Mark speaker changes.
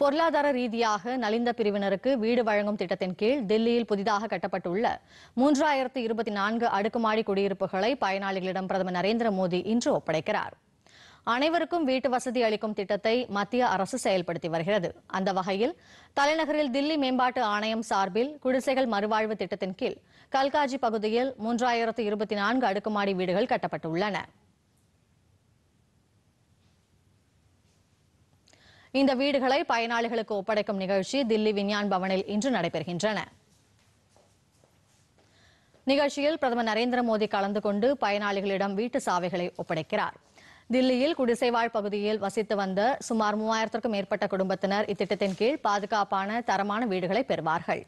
Speaker 1: பொருளாதார ரீதியாக நலிந்த பிரிவினருக்கு வீடு வழங்கும் திட்டத்தின் கீழ் தில்லியில் புதிதாக கட்டப்பட்டுள்ள மூன்றாயிரத்து இருபத்தி நான்கு அடுக்குமாடி குடியிருப்புகளை பயனாளிகளிடம் பிரதமர் நரேந்திர மோடி இன்று ஒப்படைக்கிறார் அனைவருக்கும் வீட்டு வசதி அளிக்கும் திட்டத்தை மத்திய அரசு செயல்படுத்தி வருகிறது அந்த வகையில் தலைநகரில் தில்லி மேம்பாட்டு ஆணையம் சார்பில் குடிசைகள் மறுவாழ்வு திட்டத்தின் கீழ் கல்காஜி பகுதியில் மூன்றாயிரத்து இருபத்தி நான்கு அடுக்குமாடி வீடுகள் கட்டப்பட்டுள்ளன இந்த வீடுகளை பயனாளிகளுக்கு ஒப்படைக்கும் நிகழ்ச்சி தில்லி விஞ்ஞான் பவனில் இன்று நடைபெறுகின்றன நிகழ்ச்சியில் பிரதமர் நரேந்திர மோடி கலந்து கொண்டு பயனாளிகளிடம் வீட்டு சாவைகளை ஒப்படைக்கிறார் தில்லியில் குடிசைவாழ் பகுதியில் வசித்து வந்த சுமார் மூவாயிரத்திற்கும் மேற்பட்ட குடும்பத்தினர் இத்திட்டத்தின் கீழ் பாதுகாப்பான தரமான வீடுகளை பெறுவார்கள்